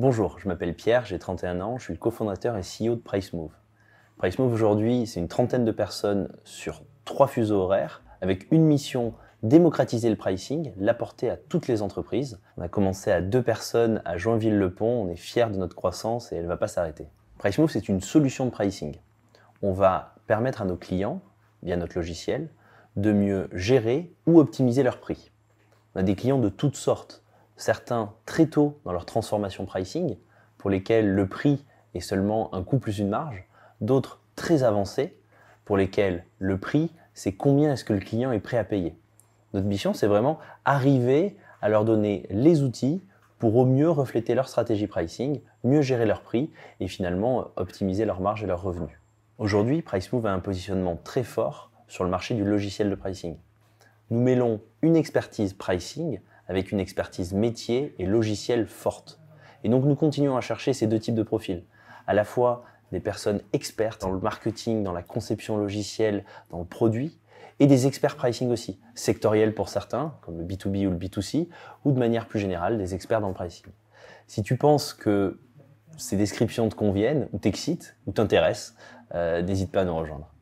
Bonjour, je m'appelle Pierre, j'ai 31 ans, je suis le cofondateur et CEO de PriceMove. PriceMove aujourd'hui, c'est une trentaine de personnes sur trois fuseaux horaires avec une mission démocratiser le pricing, l'apporter à toutes les entreprises. On a commencé à deux personnes à Joinville-le-Pont, on est fiers de notre croissance et elle ne va pas s'arrêter. PriceMove, c'est une solution de pricing. On va permettre à nos clients, via notre logiciel, de mieux gérer ou optimiser leur prix. On a des clients de toutes sortes certains très tôt dans leur transformation pricing, pour lesquels le prix est seulement un coût plus une marge, d'autres très avancés, pour lesquels le prix, c'est combien est-ce que le client est prêt à payer. Notre mission, c'est vraiment arriver à leur donner les outils pour au mieux refléter leur stratégie pricing, mieux gérer leur prix et finalement optimiser leur marge et leurs revenus. Aujourd'hui, PriceMove a un positionnement très fort sur le marché du logiciel de pricing. Nous mêlons une expertise pricing avec une expertise métier et logicielle forte. Et donc nous continuons à chercher ces deux types de profils. À la fois des personnes expertes dans le marketing, dans la conception logicielle, dans le produit, et des experts pricing aussi, sectoriels pour certains, comme le B2B ou le B2C, ou de manière plus générale, des experts dans le pricing. Si tu penses que ces descriptions te conviennent, ou t'excitent, ou t'intéressent, euh, n'hésite pas à nous rejoindre.